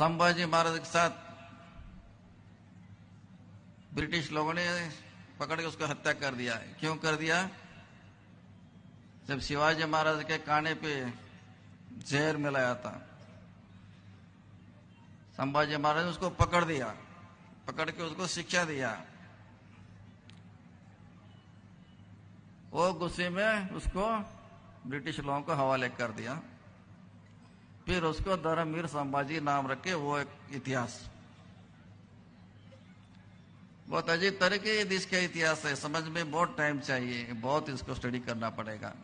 संभाजी महाराज के साथ ब्रिटिश लोगों ने पकड़ के उसको हत्या कर दिया क्यों कर दिया जब शिवाजी महाराज के काने पे जहर मिलाया था संभाजी महाराज ने उसको पकड़ दिया पकड़ के उसको शिक्षा दिया वो गुस्से में उसको ब्रिटिश लोगों को हवाले कर दिया फिर उसको धर्मवीर संभाजी नाम रखे वो एक इतिहास बहुत अजीब तरीके के देश का इतिहास है समझ में बहुत टाइम चाहिए बहुत इसको स्टडी करना पड़ेगा